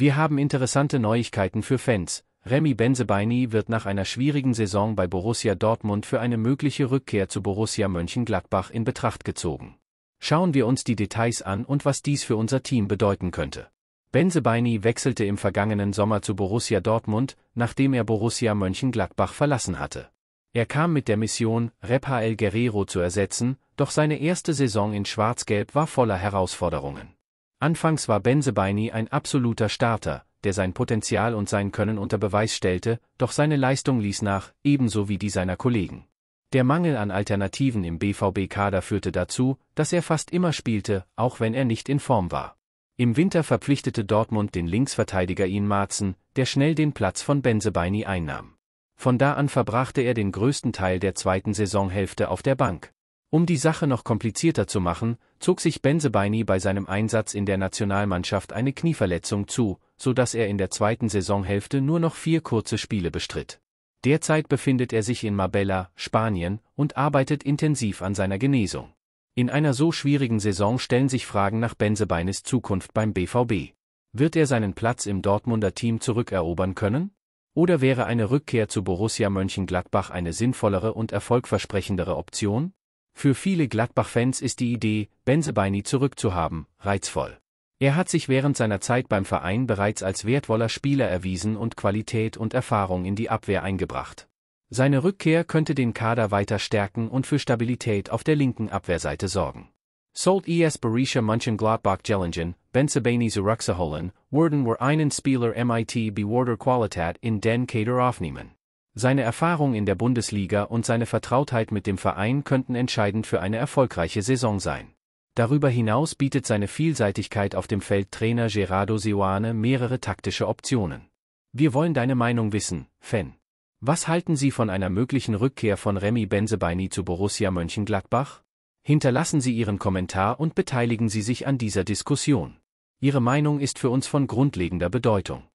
Wir haben interessante Neuigkeiten für Fans. Remy Benzebaini wird nach einer schwierigen Saison bei Borussia Dortmund für eine mögliche Rückkehr zu Borussia Mönchengladbach in Betracht gezogen. Schauen wir uns die Details an und was dies für unser Team bedeuten könnte. Benzebaini wechselte im vergangenen Sommer zu Borussia Dortmund, nachdem er Borussia Mönchengladbach verlassen hatte. Er kam mit der Mission, Repael Guerrero zu ersetzen, doch seine erste Saison in Schwarz-Gelb war voller Herausforderungen. Anfangs war Benzebaini ein absoluter Starter, der sein Potenzial und sein Können unter Beweis stellte, doch seine Leistung ließ nach, ebenso wie die seiner Kollegen. Der Mangel an Alternativen im BVB-Kader führte dazu, dass er fast immer spielte, auch wenn er nicht in Form war. Im Winter verpflichtete Dortmund den Linksverteidiger Ian Marzen, der schnell den Platz von Benzebaini einnahm. Von da an verbrachte er den größten Teil der zweiten Saisonhälfte auf der Bank. Um die Sache noch komplizierter zu machen, zog sich Benzebaini bei seinem Einsatz in der Nationalmannschaft eine Knieverletzung zu, so dass er in der zweiten Saisonhälfte nur noch vier kurze Spiele bestritt. Derzeit befindet er sich in Marbella, Spanien, und arbeitet intensiv an seiner Genesung. In einer so schwierigen Saison stellen sich Fragen nach Benzebeinis Zukunft beim BVB. Wird er seinen Platz im Dortmunder Team zurückerobern können? Oder wäre eine Rückkehr zu Borussia Mönchengladbach eine sinnvollere und erfolgversprechendere Option? Für viele Gladbach-Fans ist die Idee, Benzebaini zurückzuhaben, reizvoll. Er hat sich während seiner Zeit beim Verein bereits als wertvoller Spieler erwiesen und Qualität und Erfahrung in die Abwehr eingebracht. Seine Rückkehr könnte den Kader weiter stärken und für Stabilität auf der linken Abwehrseite sorgen. Sold es Berisha Mönchengladbach Jellingen, Benzebaini Zuraxaholen, Worden were einen Spieler mit Bewarder Qualität in den Kader aufnehmen. Seine Erfahrung in der Bundesliga und seine Vertrautheit mit dem Verein könnten entscheidend für eine erfolgreiche Saison sein. Darüber hinaus bietet seine Vielseitigkeit auf dem Feld Trainer Gerardo Seoane mehrere taktische Optionen. Wir wollen deine Meinung wissen, Fan. Was halten Sie von einer möglichen Rückkehr von Remy Benzebaini zu Borussia Mönchengladbach? Hinterlassen Sie Ihren Kommentar und beteiligen Sie sich an dieser Diskussion. Ihre Meinung ist für uns von grundlegender Bedeutung.